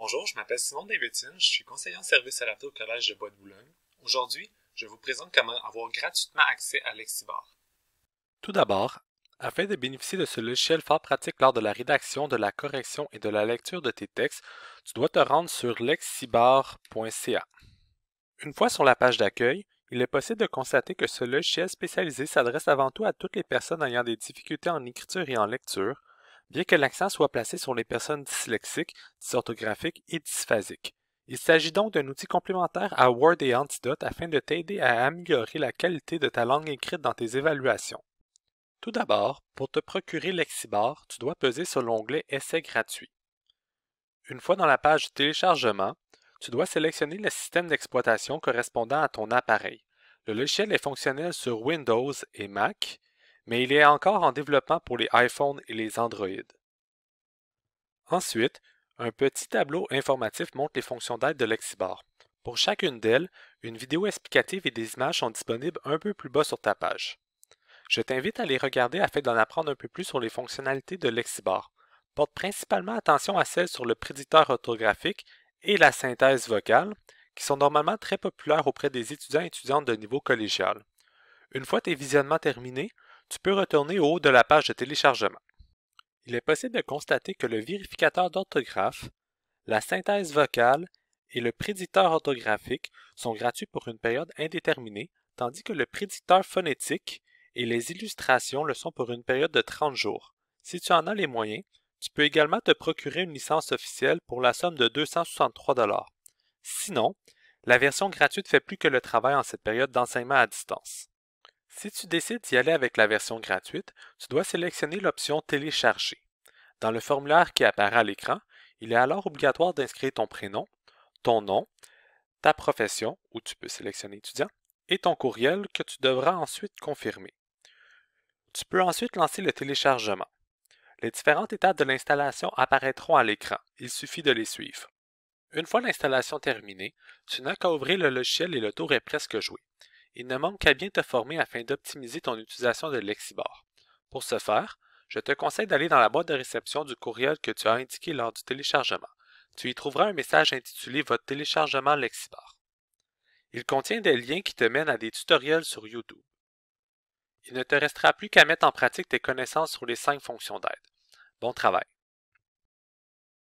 Bonjour, je m'appelle Simon Davidson, je suis conseiller en service à au Collège de Bois-de-Boulogne. Aujourd'hui, je vous présente comment avoir gratuitement accès à Lexibar. Tout d'abord, afin de bénéficier de ce logiciel fort pratique lors de la rédaction, de la correction et de la lecture de tes textes, tu dois te rendre sur lexibar.ca. Une fois sur la page d'accueil, il est possible de constater que ce logiciel spécialisé s'adresse avant tout à toutes les personnes ayant des difficultés en écriture et en lecture, bien que l'accent soit placé sur les personnes dyslexiques, dysorthographiques et dysphasiques. Il s'agit donc d'un outil complémentaire à Word et Antidote afin de t'aider à améliorer la qualité de ta langue écrite dans tes évaluations. Tout d'abord, pour te procurer Lexibar, tu dois peser sur l'onglet Essai gratuit. Une fois dans la page téléchargement, tu dois sélectionner le système d'exploitation correspondant à ton appareil. Le logiciel est fonctionnel sur Windows et Mac, mais il est encore en développement pour les iPhones et les Android. Ensuite, un petit tableau informatif montre les fonctions d'aide de Lexibar. Pour chacune d'elles, une vidéo explicative et des images sont disponibles un peu plus bas sur ta page. Je t'invite à les regarder afin d'en apprendre un peu plus sur les fonctionnalités de Lexibar. Porte principalement attention à celles sur le prédicteur orthographique et la synthèse vocale, qui sont normalement très populaires auprès des étudiants et étudiantes de niveau collégial. Une fois tes visionnements terminés, tu peux retourner au haut de la page de téléchargement. Il est possible de constater que le vérificateur d'orthographe, la synthèse vocale et le prédicteur orthographique sont gratuits pour une période indéterminée, tandis que le prédicteur phonétique et les illustrations le sont pour une période de 30 jours. Si tu en as les moyens, tu peux également te procurer une licence officielle pour la somme de 263 Sinon, la version gratuite fait plus que le travail en cette période d'enseignement à distance. Si tu décides d'y aller avec la version gratuite, tu dois sélectionner l'option Télécharger. Dans le formulaire qui apparaît à l'écran, il est alors obligatoire d'inscrire ton prénom, ton nom, ta profession, où tu peux sélectionner étudiant, et ton courriel que tu devras ensuite confirmer. Tu peux ensuite lancer le téléchargement. Les différentes étapes de l'installation apparaîtront à l'écran. Il suffit de les suivre. Une fois l'installation terminée, tu n'as qu'à ouvrir le logiciel et le tour est presque joué. Il ne manque qu'à bien te former afin d'optimiser ton utilisation de Lexibar. Pour ce faire, je te conseille d'aller dans la boîte de réception du courriel que tu as indiqué lors du téléchargement. Tu y trouveras un message intitulé Votre téléchargement Lexibar. Il contient des liens qui te mènent à des tutoriels sur YouTube. Il ne te restera plus qu'à mettre en pratique tes connaissances sur les cinq fonctions d'aide. Bon travail!